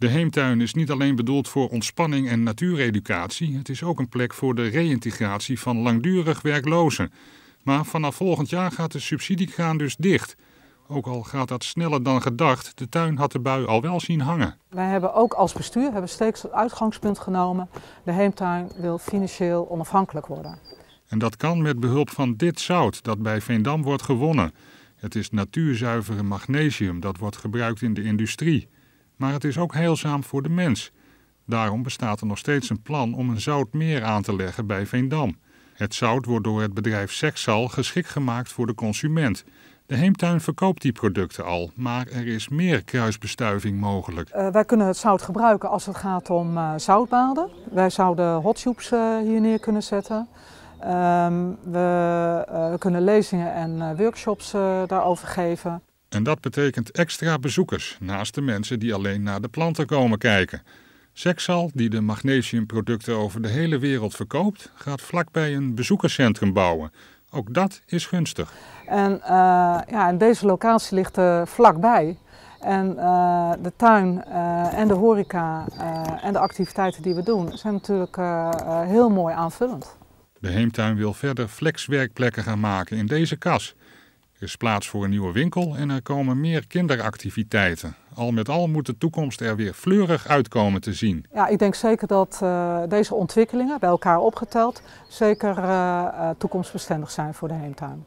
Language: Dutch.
De heemtuin is niet alleen bedoeld voor ontspanning en natuureducatie, het is ook een plek voor de reïntegratie van langdurig werklozen. Maar vanaf volgend jaar gaat de subsidiekraan dus dicht. Ook al gaat dat sneller dan gedacht, de tuin had de bui al wel zien hangen. Wij hebben ook als bestuur hebben steeds het uitgangspunt genomen. De heemtuin wil financieel onafhankelijk worden. En dat kan met behulp van dit zout dat bij Veendam wordt gewonnen. Het is natuurzuivere magnesium dat wordt gebruikt in de industrie maar het is ook heilzaam voor de mens. Daarom bestaat er nog steeds een plan om een zoutmeer aan te leggen bij Veendam. Het zout wordt door het bedrijf Sexal geschikt gemaakt voor de consument. De heemtuin verkoopt die producten al, maar er is meer kruisbestuiving mogelijk. Eh, wij kunnen het zout gebruiken als het gaat om uh, zoutbaden. Wij zouden hotsoeps uh, hier neer kunnen zetten. Ehm, we kunnen lezingen en workshops daarover geven. En dat betekent extra bezoekers naast de mensen die alleen naar de planten komen kijken. Sexal, die de magnesiumproducten over de hele wereld verkoopt, gaat vlakbij een bezoekerscentrum bouwen. Ook dat is gunstig. En, uh, ja, en deze locatie ligt er vlakbij. En eh, de tuin eh, en de horeca en de activiteiten die we doen zijn natuurlijk heel mooi aanvullend. De heemtuin wil verder flexwerkplekken gaan maken in deze kas. Er is plaats voor een nieuwe winkel en er komen meer kinderactiviteiten. Al met al moet de toekomst er weer fleurig uitkomen te zien. Ja, ik denk zeker dat eh, deze ontwikkelingen bij elkaar opgeteld zeker eh, eh, toekomstbestendig zijn voor de heemtuin.